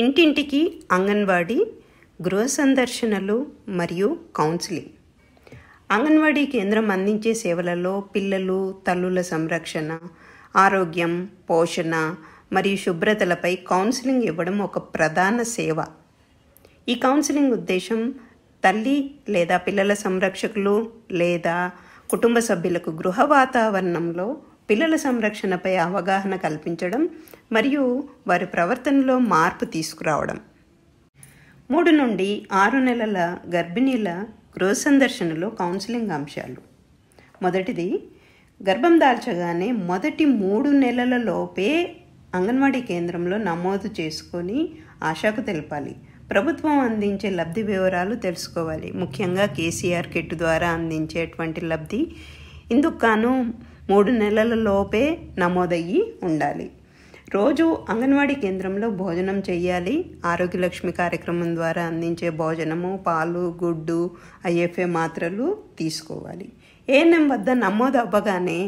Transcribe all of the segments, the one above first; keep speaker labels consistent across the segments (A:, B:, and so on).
A: ఇంటింటికి అంగన్వాడీ గృహ సందర్శనలు మరియు కౌన్సిలింగ్ అంగన్వాడీ కేంద్రం అందించే సేవలలో పిల్లలు తల్లుల సంరక్షణ ఆరోగ్యం పోషణ మరియు శుభ్రతలపై కౌన్సిలింగ్ ఇవ్వడం ఒక ప్రధాన సేవ ఈ కౌన్సిలింగ్ ఉద్దేశం తల్లి లేదా పిల్లల సంరక్షకులు లేదా కుటుంబ సభ్యులకు గృహ వాతావరణంలో పిల్లల సంరక్షణపై అవగాహన కల్పించడం మరియు వారి ప్రవర్తనలో మార్పు తీసుకురావడం మూడు నుండి ఆరు నెలల గర్భిణీల గృహ సందర్శనలో కౌన్సిలింగ్ అంశాలు మొదటిది గర్భం దాల్చగానే మొదటి మూడు నెలలలోపే అంగన్వాడీ కేంద్రంలో నమోదు చేసుకొని ఆశాకు తెలపాలి ప్రభుత్వం అందించే లబ్ధి వివరాలు తెలుసుకోవాలి ముఖ్యంగా కేసీఆర్ కిట్ ద్వారా అందించేటువంటి లబ్ధి ఇందుకు గాను మూడు నెలల లోపే నమోదయ్యి ఉండాలి రోజు అంగన్వాడీ కేంద్రంలో భోజనం చేయాలి ఆరోగ్యలక్ష్మి కార్యక్రమం ద్వారా అందించే భోజనము పాలు గుడ్డు ఐఎఫ్ఏ మాత్రలు తీసుకోవాలి ఏఎన్ఎం వద్ద నమోదు అవ్వగానే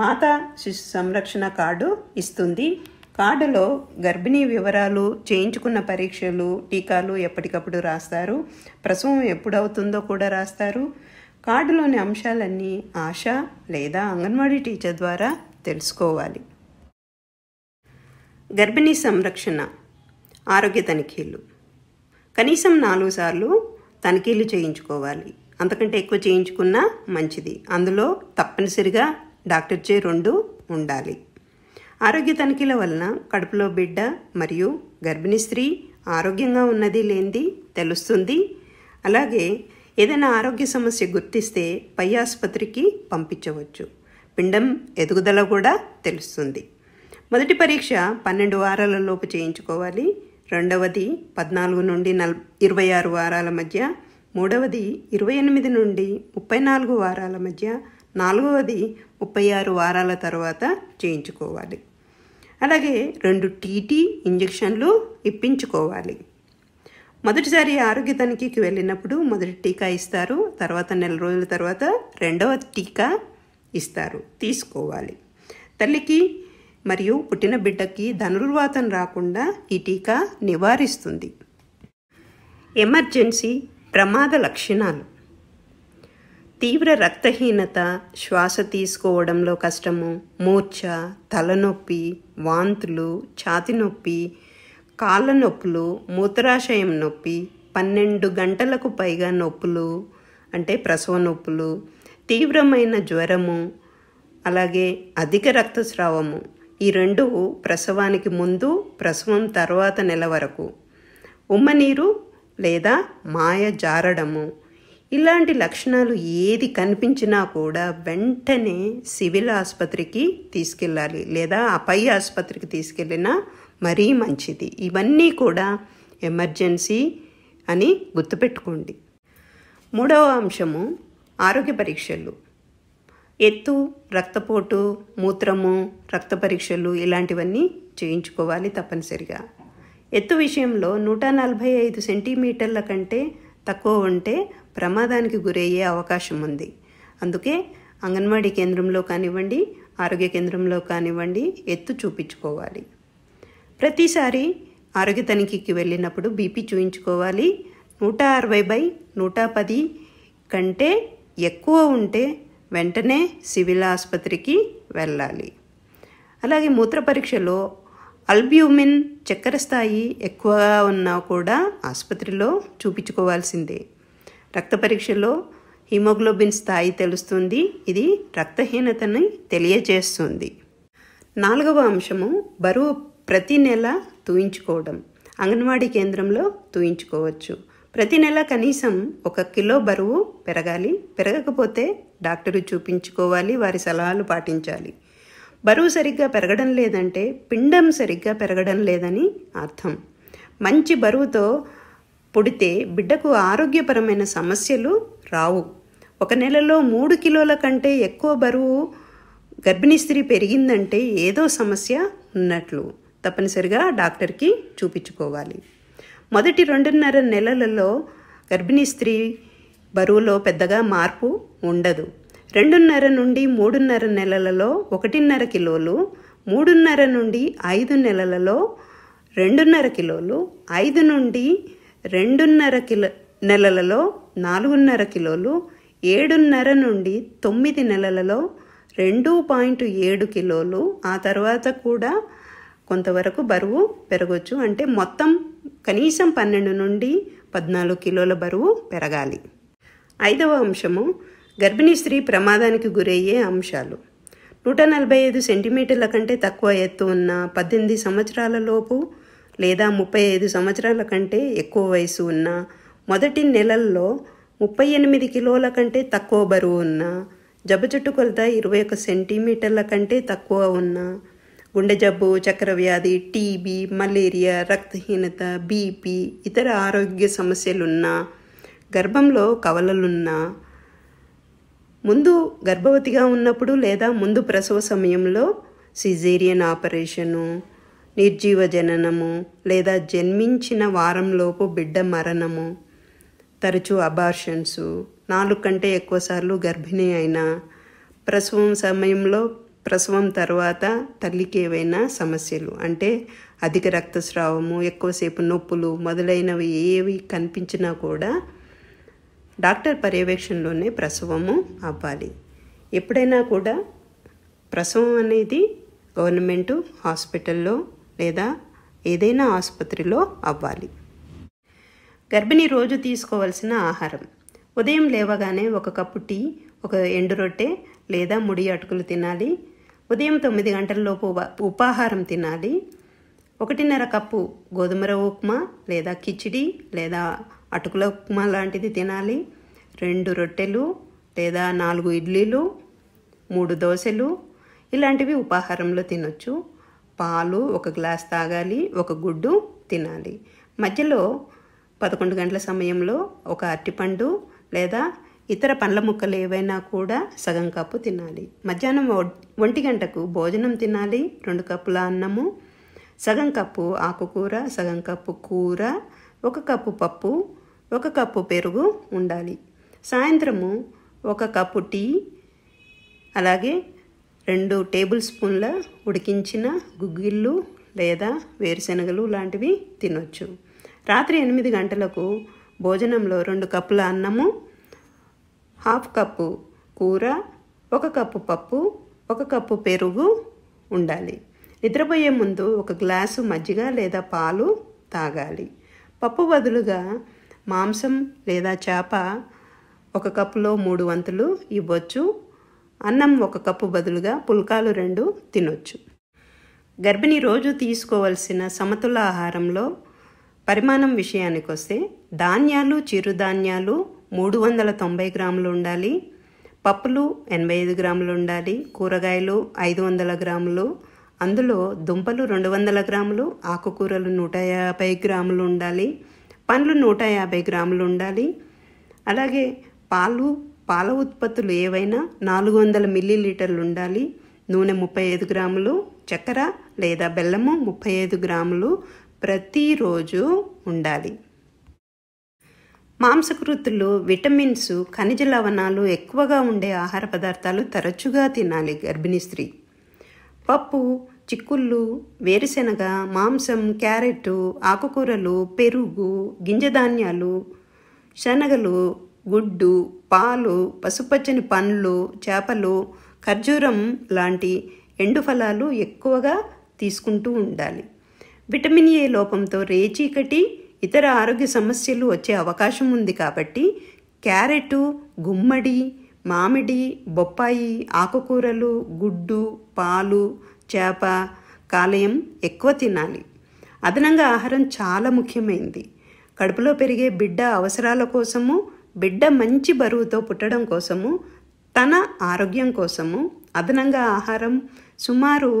A: మాతా శిశు సంరక్షణ కార్డు ఇస్తుంది కార్డులో గర్భిణీ వివరాలు చేయించుకున్న పరీక్షలు టీకాలు ఎప్పటికప్పుడు రాస్తారు ప్రసవం ఎప్పుడవుతుందో కూడా రాస్తారు కార్డులోని అంశాలన్నీ ఆశ లేదా అంగన్వాడీ టీచర్ ద్వారా తెలుసుకోవాలి గర్భిణీ సంరక్షణ ఆరోగ్య తనిఖీలు కనీసం నాలుగు సార్లు తనిఖీలు చేయించుకోవాలి అంతకంటే ఎక్కువ చేయించుకున్నా మంచిది అందులో తప్పనిసరిగా డాక్టర్ చే రెండు ఉండాలి ఆరోగ్య తనిఖీల వలన కడుపులో బిడ్డ మరియు గర్భిణీ స్త్రీ ఆరోగ్యంగా ఉన్నది లేనిది తెలుస్తుంది అలాగే ఏదైనా ఆరోగ్య సమస్య గుర్తిస్తే పై ఆసుపత్రికి పంపించవచ్చు పిండం ఎదుగుదల కూడా తెలుస్తుంది మొదటి పరీక్ష పన్నెండు వారాల లోపు చేయించుకోవాలి రెండవది పద్నాలుగు నుండి నల్ ఇరవై ఆరు వారాల మధ్య మూడవది ఇరవై ఎనిమిది నుండి ముప్పై నాలుగు వారాల మధ్య నాలుగవది ముప్పై ఆరు వారాల తర్వాత చేయించుకోవాలి అలాగే రెండు టీటీ ఇంజెక్షన్లు ఇప్పించుకోవాలి మొదటిసారి ఆరోగ్య తనిఖీకి వెళ్ళినప్పుడు మొదటి టీకా ఇస్తారు తర్వాత నెల రోజుల తర్వాత రెండవ టీకా ఇస్తారు తీసుకోవాలి తల్లికి మరియు పుట్టిన బిడ్డకి ధనుర్వాతం రాకుండా ఈ టీకా నివారిస్తుంది ఎమర్జెన్సీ ప్రమాద లక్షణాలు తీవ్ర రక్తహీనత శ్వాస తీసుకోవడంలో కష్టము మూర్ఛ తలనొప్పి వాంతులు ఛాతి నొప్పి కాళ్ళ నొప్పులు మూత్రాశయం నొప్పి పన్నెండు గంటలకు పైగా నొప్పులు అంటే ప్రసవ నొప్పులు తీవ్రమైన జ్వరము అలాగే అధిక రక్తస్రావము ఈ రెండు ప్రసవానికి ముందు ప్రసవం తర్వాత నెల వరకు ఉమ్మనీరు లేదా మాయ జారడము ఇలాంటి లక్షణాలు ఏది కనిపించినా కూడా వెంటనే సివిల్ ఆసుపత్రికి తీసుకెళ్ళాలి లేదా ఆ పై ఆసుపత్రికి తీసుకెళ్ళినా మరీ మంచిది ఇవన్నీ కూడా ఎమర్జెన్సీ అని గుర్తుపెట్టుకోండి మూడవ అంశము ఆరోగ్య పరీక్షలు ఎత్తు రక్తపోటు మూత్రము రక్త పరీక్షలు ఇలాంటివన్నీ చేయించుకోవాలి తప్పనిసరిగా ఎత్తు విషయంలో నూట నలభై ఐదు సెంటీమీటర్ల కంటే తక్కువ ఉంటే ప్రమాదానికి గురయ్యే అవకాశం ఉంది అందుకే అంగన్వాడీ కేంద్రంలో కానివ్వండి ఆరోగ్య కేంద్రంలో కానివ్వండి ఎత్తు చూపించుకోవాలి ప్రతిసారి ఆరోగ్య తనిఖీకి వెళ్ళినప్పుడు బీపీ చూయించుకోవాలి నూట అరవై బై నూట పది కంటే ఎక్కువ ఉంటే వెంటనే సివిల్ ఆసుపత్రికి వెళ్ళాలి అలాగే మూత్ర పరీక్షలో అల్బ్యూమిన్ చక్కెర స్థాయి ఎక్కువగా ఉన్నా కూడా ఆసుపత్రిలో చూపించుకోవాల్సిందే రక్త పరీక్షలో హిమోగ్లోబిన్ స్థాయి తెలుస్తుంది ఇది రక్తహీనతని తెలియజేస్తుంది నాలుగవ అంశము బరువు ప్రతి నెల తూయించుకోవడం అంగన్వాడీ కేంద్రంలో తూయించుకోవచ్చు ప్రతి నెల కనీసం ఒక కిలో బరువు పెరగాలి పెరగకపోతే డాక్టరు చూపించుకోవాలి వారి సలహాలు పాటించాలి బరువు సరిగ్గా పెరగడం లేదంటే పిండం సరిగ్గా పెరగడం లేదని అర్థం మంచి బరువుతో పుడితే బిడ్డకు ఆరోగ్యపరమైన సమస్యలు రావు ఒక నెలలో మూడు కిలోల కంటే ఎక్కువ బరువు గర్భిణీ స్త్రీ పెరిగిందంటే ఏదో సమస్య ఉన్నట్లు తప్పనిసరిగా డాక్టర్కి చూపించుకోవాలి మొదటి రెండున్నర నెలలలో గర్భిణీ స్త్రీ బరువులో పెద్దగా మార్పు ఉండదు రెండున్నర నుండి మూడున్నర నెలలలో ఒకటిన్నర కిలోలు మూడున్నర నుండి ఐదు నెలలలో రెండున్నర కిలోలు ఐదు నుండి రెండున్నర కిలో నెలలలో నాలుగున్నర కిలోలు ఏడున్నర నుండి తొమ్మిది నెలలలో రెండు పాయింట్ ఏడు కిలోలు ఆ తర్వాత కూడా కొంతవరకు బరువు పెరగవచ్చు అంటే మొత్తం కనీసం పన్నెండు నుండి పద్నాలుగు కిలోల బరువు పెరగాలి ఐదవ అంశము గర్భిణీ స్త్రీ ప్రమాదానికి గురయ్యే అంశాలు నూట నలభై ఐదు సెంటీమీటర్ల కంటే తక్కువ ఎత్తు ఉన్న పద్దెనిమిది సంవత్సరాల లోపు లేదా ముప్పై ఐదు సంవత్సరాల కంటే ఎక్కువ వయసు ఉన్న మొదటి నెలల్లో ముప్పై ఎనిమిది కిలోల కంటే తక్కువ బరువు ఉన్న జబ్బ చుట్టుకొలత కొలత ఇరవై ఒక సెంటీమీటర్ల కంటే తక్కువ ఉన్న గుండె జబ్బు చక్కెర వ్యాధి టీబీ మలేరియా రక్తహీనత బీపీ ఇతర ఆరోగ్య సమస్యలున్నా గర్భంలో కవలలున్నా ముందు గర్భవతిగా ఉన్నప్పుడు లేదా ముందు ప్రసవ సమయంలో సిజేరియన్ ఆపరేషను నిర్జీవ జననము లేదా జన్మించిన వారంలోపు బిడ్డ మరణము తరచూ అబార్షన్స్ నాలుగు కంటే ఎక్కువసార్లు గర్భిణీ అయిన ప్రసవం సమయంలో ప్రసవం తర్వాత తల్లికి ఏవైనా సమస్యలు అంటే అధిక రక్తస్రావము ఎక్కువసేపు నొప్పులు మొదలైనవి ఏవి కనిపించినా కూడా డాక్టర్ పర్యవేక్షణలోనే ప్రసవము అవ్వాలి ఎప్పుడైనా కూడా ప్రసవం అనేది గవర్నమెంట్ హాస్పిటల్లో లేదా ఏదైనా ఆసుపత్రిలో అవ్వాలి గర్భిణీ రోజు తీసుకోవాల్సిన ఆహారం ఉదయం లేవగానే ఒక కప్పు టీ ఒక ఎండు రొట్టె లేదా ముడి అటుకులు తినాలి ఉదయం తొమ్మిది గంటలలోపు ఉపాహారం తినాలి ఒకటిన్నర కప్పు గోధుమ రవ్వ ఉప్మా లేదా కిచిడి లేదా అటుకుల ఉప్మా లాంటిది తినాలి రెండు రొట్టెలు లేదా నాలుగు ఇడ్లీలు మూడు దోశలు ఇలాంటివి ఉపాహారంలో తినొచ్చు పాలు ఒక గ్లాస్ తాగాలి ఒక గుడ్డు తినాలి మధ్యలో పదకొండు గంటల సమయంలో ఒక అరటిపండు లేదా ఇతర పండ్ల ముక్కలు ఏవైనా కూడా సగం కప్పు తినాలి మధ్యాహ్నం ఒంటి గంటకు భోజనం తినాలి రెండు కప్పుల అన్నము సగం కప్పు ఆకుకూర సగం కప్పు కూర ఒక కప్పు పప్పు ఒక కప్పు పెరుగు ఉండాలి సాయంత్రము ఒక కప్పు టీ అలాగే రెండు టేబుల్ స్పూన్ల ఉడికించిన గుగ్గిళ్ళు లేదా వేరుశనగలు లాంటివి తినొచ్చు రాత్రి ఎనిమిది గంటలకు భోజనంలో రెండు కప్పుల అన్నము హాఫ్ కప్పు కూర ఒక కప్పు పప్పు ఒక కప్పు పెరుగు ఉండాలి నిద్రపోయే ముందు ఒక గ్లాసు మజ్జిగ లేదా పాలు తాగాలి పప్పు బదులుగా మాంసం లేదా చేప ఒక కప్పులో మూడు వంతులు ఇవ్వచ్చు అన్నం ఒక కప్పు బదులుగా పుల్కాలు రెండు తినొచ్చు గర్భిణి రోజు తీసుకోవలసిన సమతుల ఆహారంలో పరిమాణం విషయానికి వస్తే ధాన్యాలు చిరుధాన్యాలు మూడు వందల తొంభై గ్రాములు ఉండాలి పప్పులు ఎనభై ఐదు గ్రాములు ఉండాలి కూరగాయలు ఐదు వందల గ్రాములు అందులో దుంపలు రెండు వందల గ్రాములు ఆకుకూరలు నూట యాభై గ్రాములు ఉండాలి పండ్లు నూట యాభై గ్రాములు ఉండాలి అలాగే పాలు పాల ఉత్పత్తులు ఏవైనా నాలుగు వందల మిల్లీలీటర్లు ఉండాలి నూనె ముప్పై ఐదు గ్రాములు చక్కెర లేదా బెల్లము ముప్పై ఐదు గ్రాములు ప్రతిరోజు ఉండాలి మాంసకృతులు విటమిన్స్ ఖనిజ లవణాలు ఎక్కువగా ఉండే ఆహార పదార్థాలు తరచుగా తినాలి గర్భిణీ స్త్రీ పప్పు చిక్కుళ్ళు వేరుశెనగ మాంసం క్యారెట్ ఆకుకూరలు పెరుగు గింజధాన్యాలు శనగలు గుడ్డు పాలు పసుపచ్చని పండ్లు చేపలు ఖర్జూరం లాంటి ఎండు ఫలాలు ఎక్కువగా తీసుకుంటూ ఉండాలి విటమిన్ ఏ లోపంతో రేచీకటి ఇతర ఆరోగ్య సమస్యలు వచ్చే అవకాశం ఉంది కాబట్టి క్యారెట్ గుమ్మడి మామిడి బొప్పాయి ఆకుకూరలు గుడ్డు పాలు చేప కాలేయం ఎక్కువ తినాలి అదనంగా ఆహారం చాలా ముఖ్యమైంది కడుపులో పెరిగే బిడ్డ అవసరాల కోసము బిడ్డ మంచి బరువుతో పుట్టడం కోసము తన ఆరోగ్యం కోసము అదనంగా ఆహారం సుమారు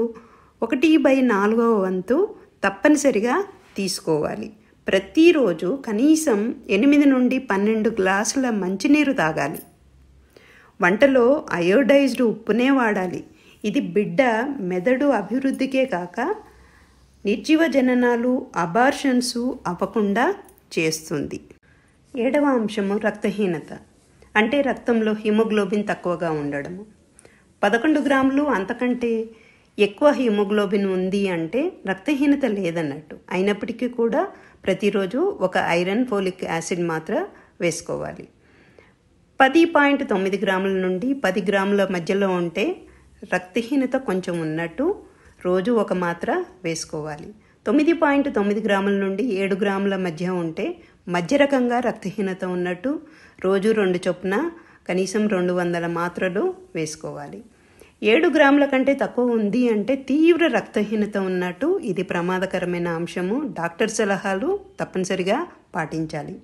A: ఒకటి బై నాలుగవ వంతు తప్పనిసరిగా తీసుకోవాలి ప్రతిరోజు కనీసం ఎనిమిది నుండి పన్నెండు గ్లాసుల మంచినీరు తాగాలి వంటలో అయోడైజ్డ్ ఉప్పునే వాడాలి ఇది బిడ్డ మెదడు అభివృద్ధికే కాక నిర్జీవ జననాలు అబార్షన్స్ అవ్వకుండా చేస్తుంది ఏడవ అంశము రక్తహీనత అంటే రక్తంలో హిమోగ్లోబిన్ తక్కువగా ఉండడము పదకొండు గ్రాములు అంతకంటే ఎక్కువ హిమోగ్లోబిన్ ఉంది అంటే రక్తహీనత లేదన్నట్టు అయినప్పటికీ కూడా ప్రతిరోజు ఒక ఐరన్ ఫోలిక్ యాసిడ్ మాత్ర వేసుకోవాలి పది పాయింట్ తొమ్మిది గ్రాముల నుండి పది గ్రాముల మధ్యలో ఉంటే రక్తహీనత కొంచెం ఉన్నట్టు రోజు ఒక మాత్ర వేసుకోవాలి తొమ్మిది పాయింట్ తొమ్మిది గ్రాముల నుండి ఏడు గ్రాముల మధ్య ఉంటే మధ్య రకంగా రక్తహీనత ఉన్నట్టు రోజు రెండు చొప్పున కనీసం రెండు వందల మాత్రలు వేసుకోవాలి ఏడు గ్రాముల కంటే తక్కువ ఉంది అంటే తీవ్ర రక్తహీనత ఉన్నట్టు ఇది ప్రమాదకరమైన అంశము డాక్టర్ సలహాలు తప్పనిసరిగా పాటించాలి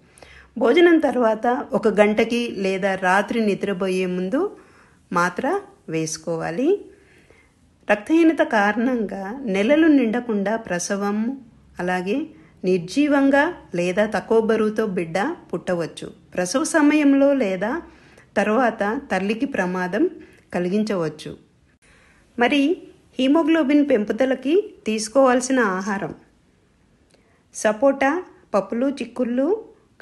A: భోజనం తర్వాత ఒక గంటకి లేదా రాత్రి నిద్రపోయే ముందు మాత్ర వేసుకోవాలి రక్తహీనత కారణంగా నెలలు నిండకుండా ప్రసవం అలాగే నిర్జీవంగా లేదా తక్కువ బరువుతో బిడ్డ పుట్టవచ్చు ప్రసవ సమయంలో లేదా తర్వాత తల్లికి ప్రమాదం కలిగించవచ్చు మరి హీమోగ్లోబిన్ పెంపుదలకి తీసుకోవాల్సిన ఆహారం సపోటా పప్పులు చిక్కుళ్ళు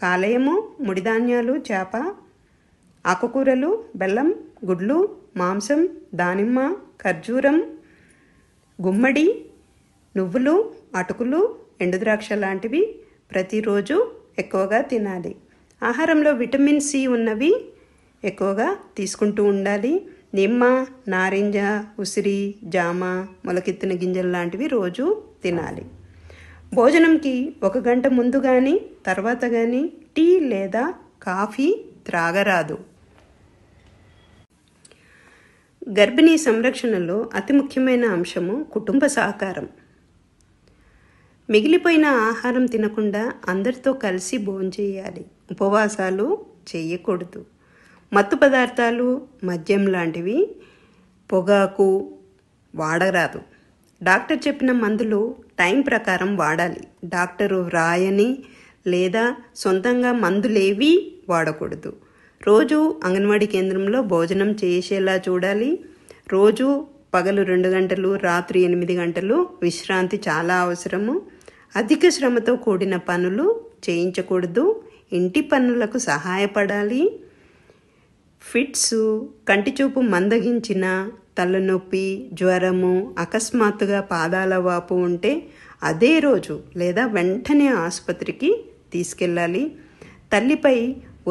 A: కాలేయము ముడిధాన్యాలు చేప ఆకుకూరలు బెల్లం గుడ్లు మాంసం దానిమ్మ ఖర్జూరం గుమ్మడి నువ్వులు అటుకులు ఎండుద్రాక్ష లాంటివి ప్రతిరోజు ఎక్కువగా తినాలి ఆహారంలో విటమిన్ సి ఉన్నవి ఎక్కువగా తీసుకుంటూ ఉండాలి నిమ్మ నారింజ ఉసిరి జామ మొలకెత్తిన గింజలు లాంటివి రోజు తినాలి భోజనంకి ఒక గంట ముందు కానీ తర్వాత కానీ టీ లేదా కాఫీ త్రాగరాదు గర్భిణీ సంరక్షణలో అతి ముఖ్యమైన అంశము కుటుంబ సహకారం మిగిలిపోయిన ఆహారం తినకుండా అందరితో కలిసి భోంచేయాలి ఉపవాసాలు చేయకూడదు మత్తు పదార్థాలు మద్యం లాంటివి పొగాకు వాడరాదు డాక్టర్ చెప్పిన మందులు టైం ప్రకారం వాడాలి డాక్టరు రాయని లేదా సొంతంగా మందులేవి వాడకూడదు రోజు అంగన్వాడీ కేంద్రంలో భోజనం చేసేలా చూడాలి రోజు పగలు రెండు గంటలు రాత్రి ఎనిమిది గంటలు విశ్రాంతి చాలా అవసరము అధిక శ్రమతో కూడిన పనులు చేయించకూడదు ఇంటి పనులకు సహాయపడాలి ఫిట్స్ కంటిచూపు మందగించిన తలనొప్పి జ్వరము అకస్మాత్తుగా పాదాల వాపు ఉంటే అదే రోజు లేదా వెంటనే ఆసుపత్రికి తీసుకెళ్ళాలి తల్లిపై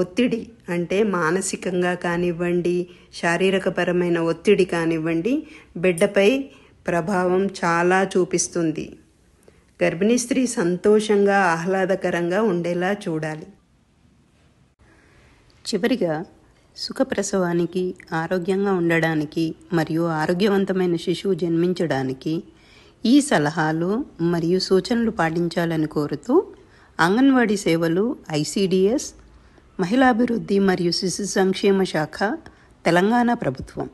A: ఒత్తిడి అంటే మానసికంగా కానివ్వండి శారీరకపరమైన ఒత్తిడి కానివ్వండి బిడ్డపై ప్రభావం చాలా చూపిస్తుంది గర్భిణీ స్త్రీ సంతోషంగా ఆహ్లాదకరంగా ఉండేలా చూడాలి చివరిగా సుఖప్రసవానికి ఆరోగ్యంగా ఉండడానికి మరియు ఆరోగ్యవంతమైన శిశువు జన్మించడానికి ఈ సలహాలు మరియు సూచనలు పాటించాలని కోరుతూ అంగన్వాడీ సేవలు ఐసిడిఎస్ మహిళాభివృద్ధి మరియు శిశు సంక్షేమ శాఖ తెలంగాణ ప్రభుత్వం